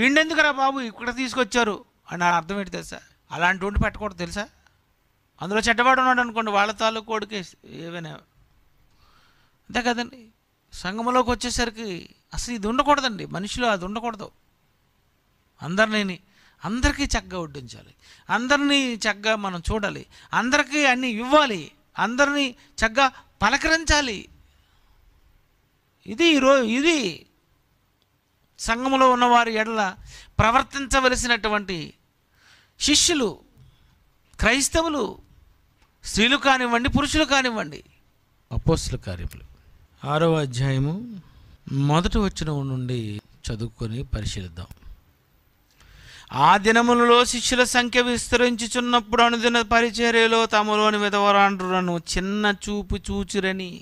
ఈయనెందుకురా బాబు ఇక్కడ తీసుకొచ్చారు అని అర్థం ఏంటి తెలుసా అలాంటి ఉండి పెట్టకూడదు తెలుసా అందులో చెడ్డబాటు ఉన్నాడు అనుకోండి వాళ్ళ తాలూకు కోడికి ఏవైనా అంతే కదండి సంఘంలోకి వచ్చేసరికి అసలు ఇది ఉండకూడదండి మనిషిలో అది ఉండకూడదు అందరినీ అందరికీ చక్కగా వడ్డించాలి అందరినీ చక్కగా మనం చూడాలి అందరికీ అన్నీ ఇవ్వాలి అందరినీ చక్కగా పలకరించాలి ఇది ఈరోజు ఇది సంఘములో ఉన్నవారి ఎడల ప్రవర్తించవలసినటువంటి శిష్యులు క్రైస్తవులు స్త్రీలు కానివ్వండి పురుషులు కానివ్వండి అపోస్తుల కార్యములు ఆరవ అధ్యాయము మొదటి వచ్చిన నుండి చదువుకొని పరిశీలిద్దాం ఆ దినములలో శిష్యుల సంఖ్య విస్తరించుచున్నప్పుడు అనుదిన పరిచర్యలో తమలోని విధవరాండ్రులను చిన్న చూపు చూచిరని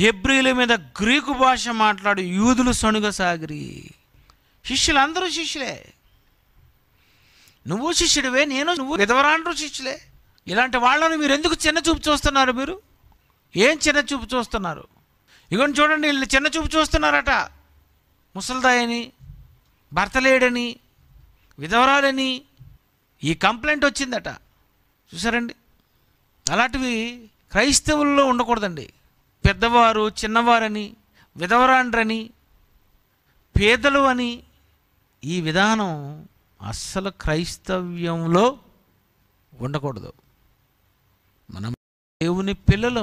హెబ్రిల మీద గ్రీకు భాష మాట్లాడు యూదులు సణుగసాగిరి శిష్యులందరూ శిష్యులే నువ్వు శిష్యుడివే నేను నువ్వు విధవరాండ్రు శిష్యులే ఇలాంటి వాళ్ళను మీరు ఎందుకు చిన్న చూపు చూస్తున్నారు మీరు ఏం చిన్న చూపు చూస్తున్నారు ఇగోని చూడండి వీళ్ళు చిన్న చూపు చూస్తున్నారట ముసల్దాయని భర్త లేడని విధవరాలని ఈ కంప్లైంట్ వచ్చిందట చూసారండి అలాంటివి క్రైస్తవుల్లో ఉండకూడదండి పెద్దవారు చిన్నవారని విధవరాండ్రని పేదలు అని ఈ విధానం అస్సలు క్రైస్తవ్యంలో ఉండకూడదు మనం దేవుని పిల్లలు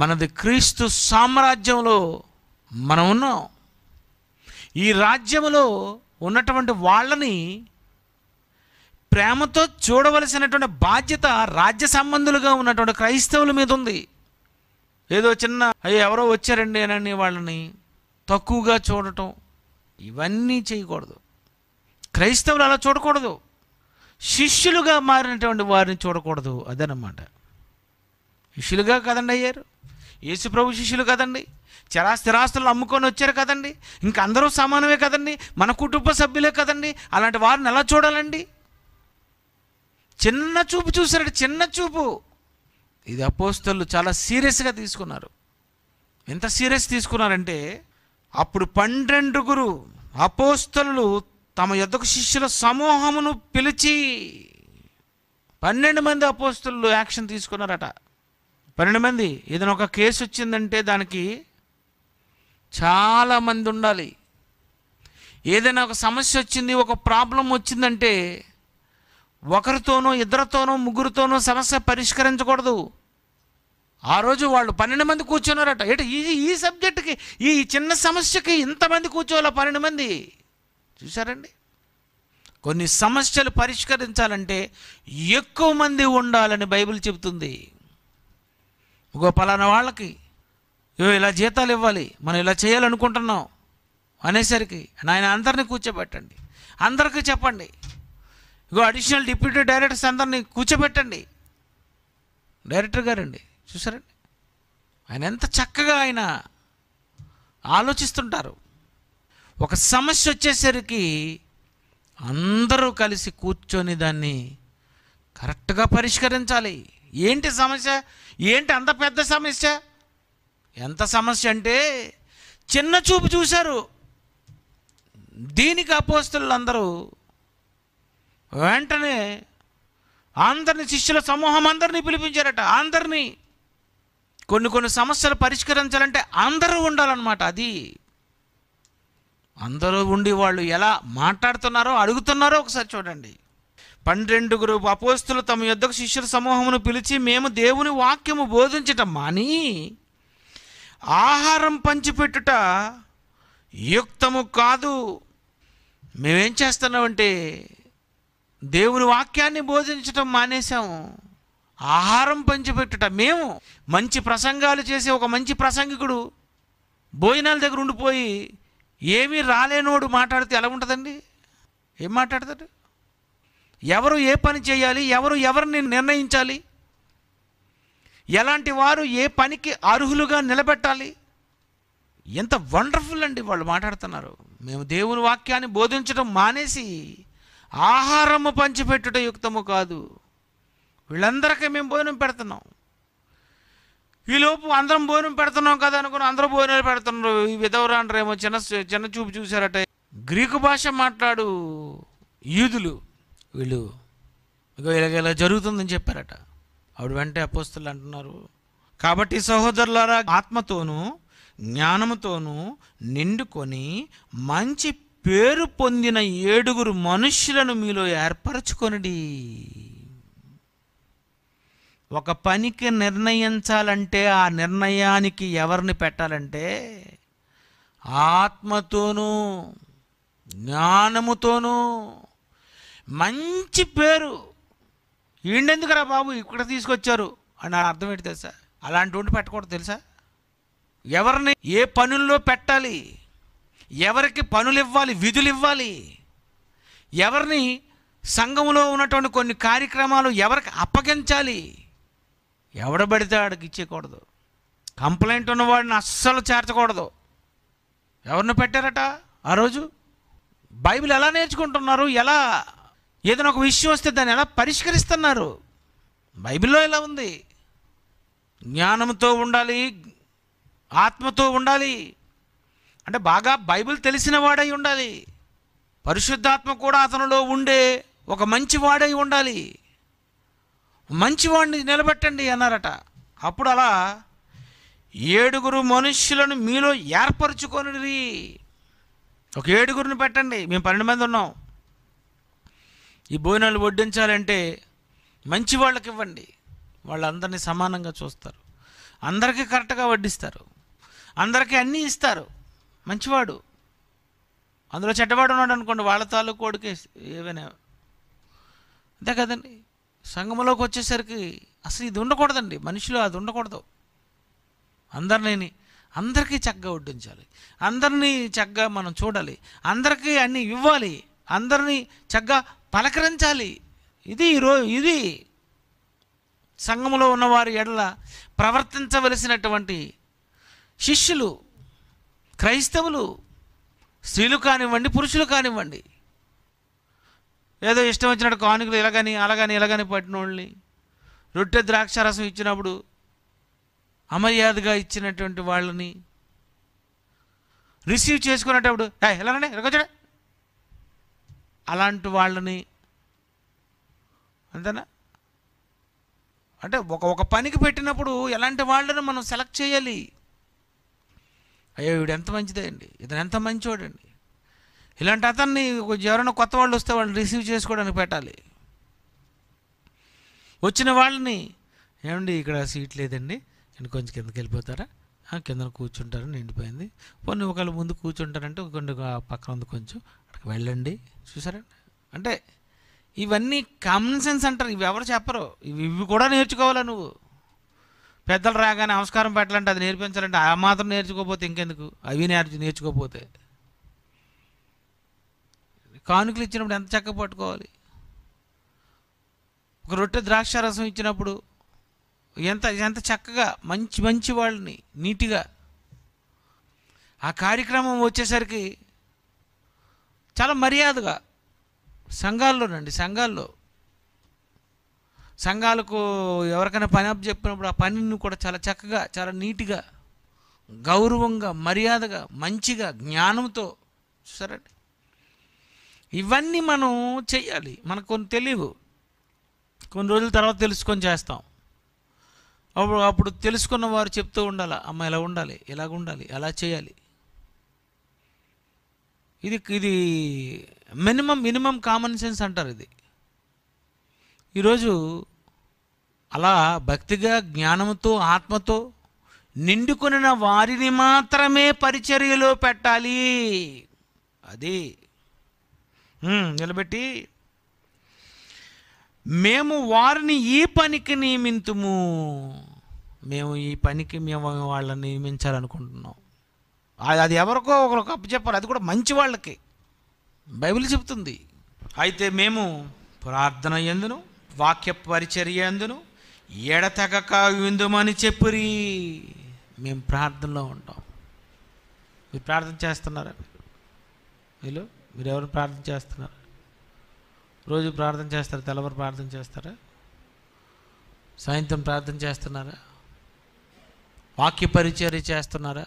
మనది క్రీస్తు సామ్రాజ్యంలో మనం ఉన్నాం ఈ రాజ్యంలో ఉన్నటువంటి వాళ్ళని ప్రేమతో చూడవలసినటువంటి బాధ్యత రాజ్య సంబంధులుగా ఉన్నటువంటి క్రైస్తవుల మీద ఉంది ఏదో చిన్న అయ్యో ఎవరో వచ్చారండి అని వాళ్ళని తక్కువగా చూడటం ఇవన్నీ చేయకూడదు క్రైస్తవులు అలా చూడకూడదు శిష్యులుగా మారినటువంటి వారిని చూడకూడదు అదనమాట శిష్యులుగా కదండి అయ్యారు యేసు ప్రభు శిష్యులు కదండి స్థిరాస్తులు అమ్ముకొని వచ్చారు కదండి ఇంక అందరూ సమానమే కదండి మన కుటుంబ సభ్యులే కదండి అలాంటి వారిని ఎలా చూడాలండి చిన్న చూపు చూసారండి చిన్న చూపు ఇది అపోస్తలు చాలా సీరియస్గా తీసుకున్నారు ఎంత సీరియస్ తీసుకున్నారంటే అప్పుడు పన్నెండుగురు అపోస్తలు తమ యొక్క శిష్యుల సమూహమును పిలిచి పన్నెండు మంది అపోస్తులు యాక్షన్ తీసుకున్నారట పన్నెండు మంది ఏదైనా ఒక కేసు వచ్చిందంటే దానికి చాలామంది ఉండాలి ఏదైనా ఒక సమస్య వచ్చింది ఒక ప్రాబ్లం వచ్చిందంటే ఒకరితోనో ఇద్దరితోనో ముగ్గురితోనో సమస్య పరిష్కరించకూడదు ఆ రోజు వాళ్ళు పన్నెండు మంది కూర్చున్నారట ఎటు ఈ ఈ సబ్జెక్టుకి ఈ చిన్న సమస్యకి ఇంతమంది కూర్చోవాల పన్నెండు మంది చూసారండి కొన్ని సమస్యలు పరిష్కరించాలంటే ఎక్కువ మంది ఉండాలని బైబిల్ చెబుతుంది ఒక పలానా వాళ్ళకి ఇలా జీతాలు ఇవ్వాలి మనం ఇలా చేయాలనుకుంటున్నాం అనేసరికి నాయన అందరినీ కూర్చోబెట్టండి అందరికీ చెప్పండి ఇగో అడిషనల్ డిప్యూటీ డైరెక్టర్స్ అందరినీ కూర్చోబెట్టండి డైరెక్టర్ గారండి చూసారండి ఆయన ఎంత చక్కగా ఆయన ఆలోచిస్తుంటారు ఒక సమస్య వచ్చేసరికి అందరూ కలిసి కూర్చొని దాన్ని కరెక్ట్గా పరిష్కరించాలి ఏంటి సమస్య ఏంటి అంత పెద్ద సమస్య ఎంత సమస్య అంటే చిన్న చూపు చూశారు దీనికి అపోస్తులందరూ వెంటనే అందరిని శిష్యుల సమూహం అందరినీ పిలిపించారట అందరినీ కొన్ని కొన్ని సమస్యలు పరిష్కరించాలంటే అందరూ ఉండాలన్నమాట అది అందరూ ఉండి వాళ్ళు ఎలా మాట్లాడుతున్నారో అడుగుతున్నారో ఒకసారి చూడండి పన్నెండుగురు అపోస్తులు తమ యుద్ధకు శిష్యుల సమూహమును పిలిచి మేము దేవుని వాక్యము బోధించటం మాని ఆహారం పంచిపెట్టుట యుక్తము కాదు మేమేం చేస్తున్నామంటే దేవుని వాక్యాన్ని బోధించటం మానేశాము ఆహారం పంచిపెట్టుట మేము మంచి ప్రసంగాలు చేసి ఒక మంచి ప్రసంగికుడు భోజనాల దగ్గర ఉండిపోయి ఏమీ రాలేనోడు మాట్లాడితే ఎలా ఉంటుందండి ఏం మాట్లాడతాడు ఎవరు ఏ పని చేయాలి ఎవరు ఎవరిని నిర్ణయించాలి ఎలాంటి వారు ఏ పనికి అర్హులుగా నిలబెట్టాలి ఎంత వండర్ఫుల్ అండి వాళ్ళు మాట్లాడుతున్నారు మేము దేవుని వాక్యాన్ని బోధించడం మానేసి ఆహారము పంచిపెట్టుట యుక్తము కాదు వీళ్ళందరికీ మేము భోజనం పెడుతున్నాం ఈలోపు అందరం భోజనం పెడుతున్నాం కదా అనుకుని అందరూ భోజనాలు పెడుతున్నారు ఈ విధవరాండ్రేమో చిన్న చిన్న చూపు చూశారట గ్రీకు భాష మాట్లాడు యూదులు వీళ్ళు ఇక ఇలాగ ఇలా జరుగుతుందని చెప్పారట ఆవిడ వెంట అపోస్తులు అంటున్నారు కాబట్టి సహోదరులారా ఆత్మతోనూ జ్ఞానముతోనూ నిండుకొని మంచి పేరు పొందిన ఏడుగురు మనుష్యులను మీలో ఏర్పరచుకొనిడి ఒక పనికి నిర్ణయించాలంటే ఆ నిర్ణయానికి ఎవరిని పెట్టాలంటే ఆత్మతోనూ జ్ఞానముతోనూ మంచి పేరు ఈయనెందుకురా బాబు ఇక్కడ తీసుకొచ్చారు అని అర్థం ఏంటి తెలుసా అలాంటి ఉండి పెట్టకూడదు తెలుసా ఎవరిని ఏ పనుల్లో పెట్టాలి ఎవరికి పనులు ఇవ్వాలి విధులు ఇవ్వాలి ఎవరిని సంఘంలో ఉన్నటువంటి కొన్ని కార్యక్రమాలు ఎవరికి అప్పగించాలి ఎవడ పడితే ఆడికి ఇచ్చేయకూడదు కంప్లైంట్ ఉన్నవాడిని అస్సలు చేర్చకూడదు ఎవరిని పెట్టారట ఆ రోజు బైబిల్ ఎలా నేర్చుకుంటున్నారు ఎలా ఏదైనా ఒక విషయం వస్తే దాన్ని ఎలా పరిష్కరిస్తున్నారు బైబిల్లో ఇలా ఉంది జ్ఞానంతో ఉండాలి ఆత్మతో ఉండాలి అంటే బాగా బైబిల్ తెలిసిన వాడై ఉండాలి పరిశుద్ధాత్మ కూడా అతనిలో ఉండే ఒక మంచి వాడై ఉండాలి మంచివాడిని నిలబెట్టండి అన్నారట అప్పుడు అలా ఏడుగురు మనుష్యులను మీలో ఏర్పరచుకొని ఒక ఏడుగురిని పెట్టండి మేము పన్నెండు మంది ఉన్నాం ఈ భోజనాలు వడ్డించాలంటే మంచి వాళ్ళకి ఇవ్వండి వాళ్ళందరినీ సమానంగా చూస్తారు అందరికీ కరెక్ట్గా వడ్డిస్తారు అందరికీ అన్నీ ఇస్తారు మంచివాడు అందులో చెడ్డవాడు ఉన్నాడు అనుకోండి వాళ్ళ తాలూకు కొడుకే ఏవైనా అంతే కదండి సంఘంలోకి వచ్చేసరికి అసలు ఇది ఉండకూడదండి మనుషులు అది ఉండకూడదు అందరినీ అందరికీ చక్కగా వడ్డించాలి అందరినీ చక్కగా మనం చూడాలి అందరికీ అన్నీ ఇవ్వాలి అందరినీ చక్కగా పలకరించాలి ఇది ఈరోజు ఇది సంఘంలో ఉన్నవారి ఎడల ప్రవర్తించవలసినటువంటి శిష్యులు క్రైస్తవులు స్త్రీలు కానివ్వండి పురుషులు కానివ్వండి ఏదో ఇష్టం వచ్చినట్టు కానుకలు ఇలాగని అలాగని ఇలాగని పట్టినోళ్ళని రొట్టె ద్రాక్షారసం ఇచ్చినప్పుడు అమర్యాదగా ఇచ్చినటువంటి వాళ్ళని రిసీవ్ చేసుకునేటప్పుడు ఎలానే ఇలాగొచ్చాడు అలాంటి వాళ్ళని అంతేనా అంటే ఒక ఒక పనికి పెట్టినప్పుడు ఎలాంటి వాళ్ళని మనం సెలెక్ట్ చేయాలి అయ్యో వీడు ఎంత మంచిదే అండి ఇతను ఎంత మంచివాడండి ఇలాంటి అతన్ని ఎవరైనా కొత్త వాళ్ళు వస్తే వాళ్ళు రిసీవ్ చేసుకోవడానికి పెట్టాలి వచ్చిన వాళ్ళని ఏమండి ఇక్కడ సీట్ లేదండి నేను కొంచెం కిందకి వెళ్ళిపోతారా కింద కూర్చుంటారు నిండిపోయింది కొన్ని ఒకళ్ళు ముందు కూర్చుంటారంటే కొన్ని పక్కన ఉంది కొంచెం అక్కడికి వెళ్ళండి చూసారా అంటే ఇవన్నీ కామన్ సెన్స్ అంటారు ఇవి ఎవరు చెప్పరు ఇవి ఇవి కూడా నేర్చుకోవాలా నువ్వు పెద్దలు రాగానే నమస్కారం పెట్టాలంటే అది నేర్పించాలంటే ఆ మాత్రం నేర్చుకోకపోతే ఇంకెందుకు అవి నేర్చు నేర్చుకోకపోతే కానుకలు ఇచ్చినప్పుడు ఎంత చక్క పట్టుకోవాలి ఒక రొట్టె ద్రాక్ష రసం ఇచ్చినప్పుడు ఎంత ఎంత చక్కగా మంచి మంచి వాళ్ళని నీట్గా ఆ కార్యక్రమం వచ్చేసరికి చాలా మర్యాదగా సంఘాల్లోనండి సంఘాల్లో సంఘాలకు ఎవరికైనా పని అప్ చెప్పినప్పుడు ఆ పనిని కూడా చాలా చక్కగా చాలా నీట్గా గౌరవంగా మర్యాదగా మంచిగా జ్ఞానంతో సరే ఇవన్నీ మనం చెయ్యాలి మనకు కొన్ని తెలియవు కొన్ని రోజుల తర్వాత తెలుసుకొని చేస్తాం అప్పుడు అప్పుడు తెలుసుకున్న వారు చెప్తూ ఉండాలి అమ్మ ఇలా ఉండాలి ఇలాగ ఉండాలి ఎలా చేయాలి ఇది ఇది మినిమం మినిమం కామన్ సెన్స్ అంటారు ఇది ఈరోజు అలా భక్తిగా జ్ఞానంతో ఆత్మతో నిండుకున్న వారిని మాత్రమే పరిచర్యలో పెట్టాలి అది నిలబెట్టి మేము వారిని ఈ పనికి నియమితుము మేము ఈ పనికి మేము వాళ్ళని నియమించాలనుకుంటున్నాం అది ఎవరికో ఒకరికి అప్పు చెప్పాలి అది కూడా మంచి వాళ్ళకి బైబిల్ చెప్తుంది అయితే మేము ప్రార్థన ఎందును వాక్య పరిచర్య ఎందును ఎడతగక విందుమని చెప్పిరి మేము ప్రార్థనలో ఉంటాం మీరు ప్రార్థన చేస్తున్నారా వీళ్ళు మీరు ఎవరు ప్రార్థన చేస్తున్నారు రోజు ప్రార్థన చేస్తారు తెల్లవారు ప్రార్థన చేస్తారా సాయంత్రం ప్రార్థన చేస్తున్నారా వాక్య పరిచర్య చేస్తున్నారా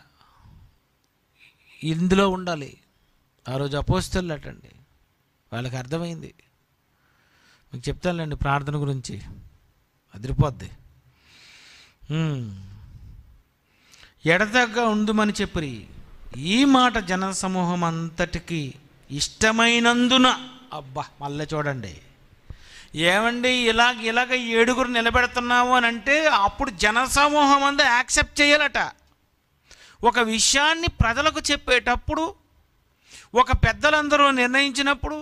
ఇందులో ఉండాలి ఆ రోజు అపోస్తులు అటండి వాళ్ళకి అర్థమైంది మీకు చెప్తానులేండి ప్రార్థన గురించి అదిరిపోద్ది ఎడతగ్గా ఉందమని చెప్పి ఈ మాట జన సమూహం అంతటికీ ఇష్టమైనందున అబ్బా మళ్ళీ చూడండి ఏమండి ఇలాగ ఇలాగ ఏడుగురు నిలబెడుతున్నాము అని అంటే అప్పుడు జనసమూహం అంతా యాక్సెప్ట్ చేయాలట ఒక విషయాన్ని ప్రజలకు చెప్పేటప్పుడు ఒక పెద్దలందరూ నిర్ణయించినప్పుడు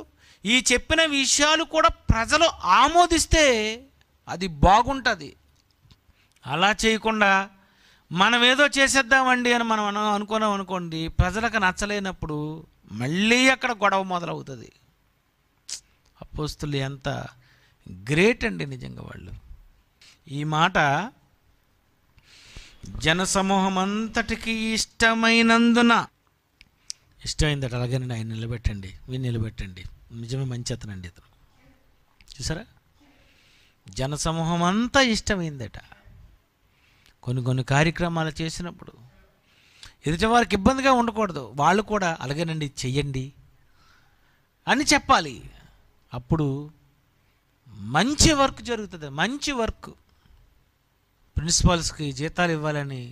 ఈ చెప్పిన విషయాలు కూడా ప్రజలు ఆమోదిస్తే అది బాగుంటుంది అలా చేయకుండా మనం ఏదో చేసేద్దామండి అని మనం అనుకున్నాం అనుకోండి ప్రజలకు నచ్చలేనప్పుడు మళ్ళీ అక్కడ గొడవ మొదలవుతుంది అపోస్తులు ఎంత గ్రేట్ అండి నిజంగా వాళ్ళు ఈ మాట జనసమూహం అంతటికి ఇష్టమైనందున ఇష్టమైందట అలాగేనండి ఆయన నిలబెట్టండి వీళ్ళు నిలబెట్టండి నిజమే మంచి అతనండి ఇతను చూసారా జనసమూహం అంతా ఇష్టమైందట కొన్ని కొన్ని కార్యక్రమాలు చేసినప్పుడు ఎదుటి వారికి ఇబ్బందిగా ఉండకూడదు వాళ్ళు కూడా అలాగేనండి చెయ్యండి అని చెప్పాలి అప్పుడు మంచి వర్క్ జరుగుతుంది మంచి వర్క్ ప్రిన్సిపాల్స్కి జీతాలు ఇవ్వాలని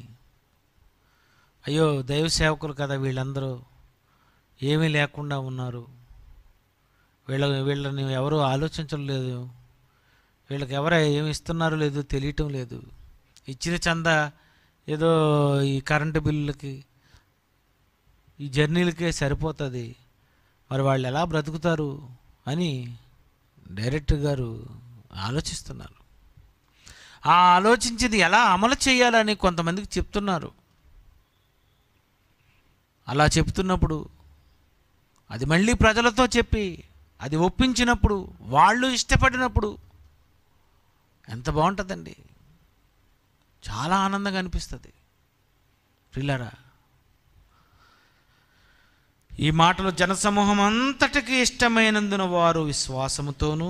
అయ్యో దైవ సేవకులు కదా వీళ్ళందరూ ఏమీ లేకుండా ఉన్నారు వీళ్ళ వీళ్ళని ఎవరు ఆలోచించడం లేదు వీళ్ళకి ఎవరు ఏమి ఇస్తున్నారో లేదో తెలియటం లేదు ఇచ్చిన చందా ఏదో ఈ కరెంటు బిల్లులకి ఈ జర్నీలకే సరిపోతుంది మరి వాళ్ళు ఎలా బ్రతుకుతారు అని డైరెక్టర్ గారు ఆలోచిస్తున్నారు ఆ ఆలోచించింది ఎలా అమలు చేయాలని కొంతమందికి చెప్తున్నారు అలా చెప్తున్నప్పుడు అది మళ్ళీ ప్రజలతో చెప్పి అది ఒప్పించినప్పుడు వాళ్ళు ఇష్టపడినప్పుడు ఎంత బాగుంటుందండి చాలా ఆనందంగా అనిపిస్తుంది పిల్లరా ఈ మాటలు జనసమూహం అంతటికి ఇష్టమైనందున వారు విశ్వాసముతోనూ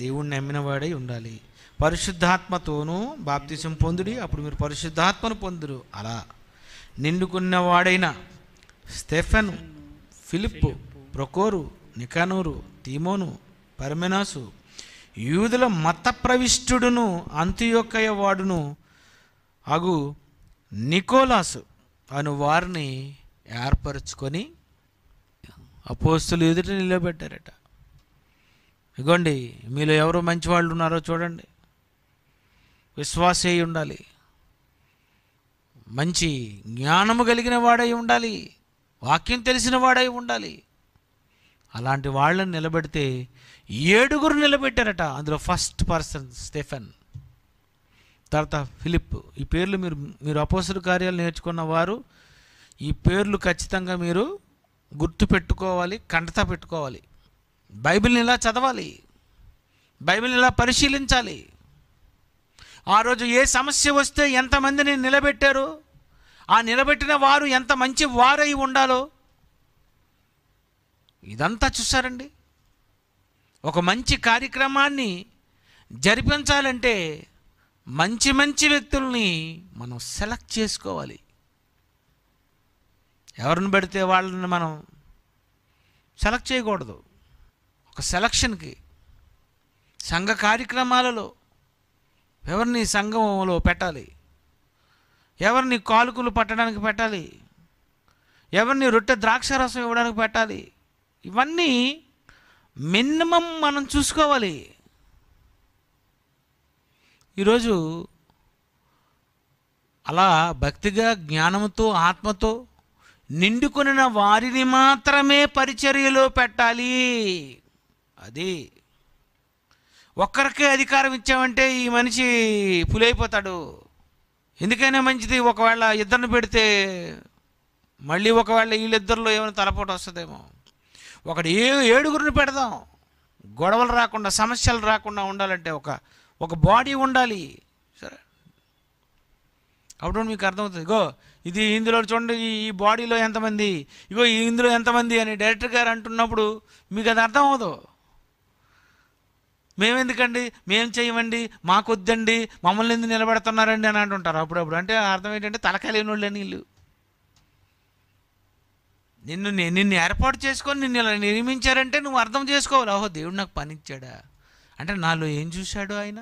దేవుణ్ణి నమ్మినవాడై ఉండాలి పరిశుద్ధాత్మతోనూ బాప్తిసం పొందుడి అప్పుడు మీరు పరిశుద్ధాత్మను పొందురు అలా నిండుకున్నవాడైన స్టెఫెన్ ఫిలిప్ ప్రొకోరు నికానూరు తీమోను పరమెనాసు యూదుల మత ప్రవిష్టుడును అంత్యోకయ వాడును అగు నికోలాసు అను వారిని ఏర్పరచుకొని అపోస్తులు ఎదుట నిలబెట్టారట ఇగోండి మీలో ఎవరు మంచి వాళ్ళు ఉన్నారో చూడండి విశ్వాసే ఉండాలి మంచి జ్ఞానము కలిగిన వాడై ఉండాలి వాక్యం తెలిసిన వాడై ఉండాలి అలాంటి వాళ్ళని నిలబెడితే ఏడుగురు నిలబెట్టారట అందులో ఫస్ట్ పర్సన్ స్టెఫెన్ తర్వాత ఫిలిప్ ఈ పేర్లు మీరు మీరు అపోసరు కార్యాలు నేర్చుకున్న వారు ఈ పేర్లు ఖచ్చితంగా మీరు గుర్తు పెట్టుకోవాలి కంటత పెట్టుకోవాలి బైబిల్ని ఇలా చదవాలి బైబిల్ని ఇలా పరిశీలించాలి ఆ రోజు ఏ సమస్య వస్తే ఎంతమందిని నిలబెట్టారు ఆ నిలబెట్టిన వారు ఎంత మంచి వారై ఉండాలో ఇదంతా చూసారండి ఒక మంచి కార్యక్రమాన్ని జరిపించాలంటే మంచి మంచి వ్యక్తుల్ని మనం సెలెక్ట్ చేసుకోవాలి ఎవరిని పెడితే వాళ్ళని మనం సెలెక్ట్ చేయకూడదు ఒక సెలక్షన్కి సంఘ కార్యక్రమాలలో ఎవరిని సంఘంలో పెట్టాలి ఎవరిని కాలుకులు పట్టడానికి పెట్టాలి ఎవరిని రొట్టె ద్రాక్ష రసం ఇవ్వడానికి పెట్టాలి ఇవన్నీ మినిమం మనం చూసుకోవాలి ఈరోజు అలా భక్తిగా జ్ఞానంతో ఆత్మతో నిండుకునిన వారిని మాత్రమే పరిచర్యలో పెట్టాలి అది ఒక్కరికే అధికారం ఇచ్చామంటే ఈ మనిషి పులైపోతాడు ఎందుకైనా మంచిది ఒకవేళ ఇద్దరిని పెడితే మళ్ళీ ఒకవేళ వీళ్ళిద్దరిలో ఏమైనా తలపోటు వస్తుందేమో ఒకటి ఏ ఏడుగురిని పెడదాం గొడవలు రాకుండా సమస్యలు రాకుండా ఉండాలంటే ఒక ఒక బాడీ ఉండాలి సరే అప్పుడు మీకు అర్థమవుతుంది ఇగో ఇది ఇందులో చూడండి ఈ బాడీలో ఎంతమంది ఇగో ఇందులో ఎంతమంది అని డైరెక్టర్ గారు అంటున్నప్పుడు మీకు అది అర్థం అవదు మేమెందుకండి మేం చేయమండి మాకొద్దండి మమ్మల్ని ఎందుకు నిలబెడుతున్నారండి అని అంటుంటారు అప్పుడప్పుడు అంటే అర్థం ఏంటంటే లేని వాళ్ళు వీళ్ళు నిన్ను నిన్ను ఏర్పాటు చేసుకొని నిన్ను ఇలా నిర్మించారంటే నువ్వు అర్థం చేసుకోవాలి ఓహో దేవుడు నాకు పనిచ్చాడా అంటే నాలో ఏం చూశాడు ఆయన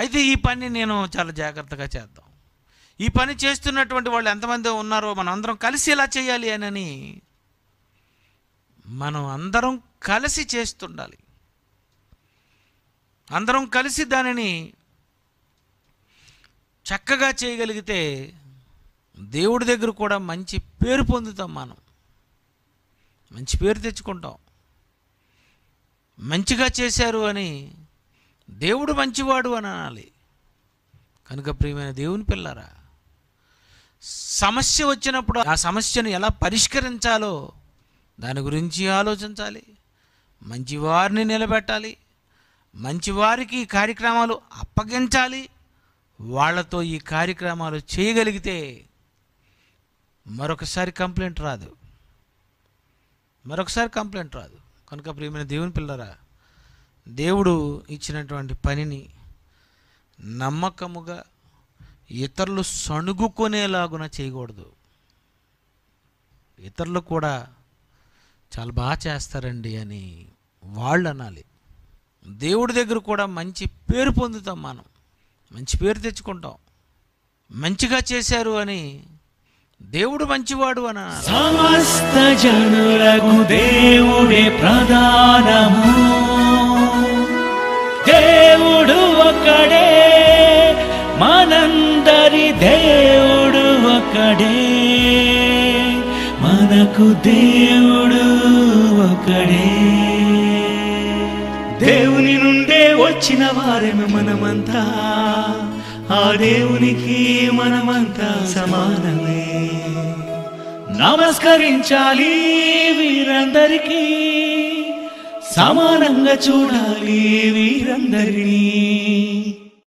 అయితే ఈ పని నేను చాలా జాగ్రత్తగా చేద్దాం ఈ పని చేస్తున్నటువంటి వాళ్ళు ఎంతమంది ఉన్నారో మనం అందరం కలిసి ఇలా చేయాలి అని మనం అందరం కలిసి చేస్తుండాలి అందరం కలిసి దానిని చక్కగా చేయగలిగితే దేవుడి దగ్గర కూడా మంచి పేరు పొందుతాం మనం మంచి పేరు తెచ్చుకుంటాం మంచిగా చేశారు అని దేవుడు మంచివాడు అని అనాలి కనుక ప్రియమైన దేవుని పిల్లరా సమస్య వచ్చినప్పుడు ఆ సమస్యను ఎలా పరిష్కరించాలో దాని గురించి ఆలోచించాలి మంచివారిని నిలబెట్టాలి మంచివారికి ఈ కార్యక్రమాలు అప్పగించాలి వాళ్ళతో ఈ కార్యక్రమాలు చేయగలిగితే మరొకసారి కంప్లైంట్ రాదు మరొకసారి కంప్లైంట్ రాదు కనుక ప్రియమైన దేవుని పిల్లరా దేవుడు ఇచ్చినటువంటి పనిని నమ్మకముగా ఇతరులు సణుగుకునేలాగున చేయకూడదు ఇతరులు కూడా చాలా బాగా చేస్తారండి అని వాళ్ళు అనాలి దేవుడి దగ్గర కూడా మంచి పేరు పొందుతాం మనం మంచి పేరు తెచ్చుకుంటాం మంచిగా చేశారు అని దేవుడు మంచివాడు అని సమస్త జనులకు దేవుడే ప్రధానము దేవుడు ఒకడే మనందరి దేవుడు ఒకడే మనకు దేవుడు ఒకడే దేవుని నుండే వచ్చిన వారేమే మనమంతా ఆ దేవునికి మనమంతా సమానమే నమస్కరించాలి వీరందరికీ సమానంగా చూడాలి వీరందరినీ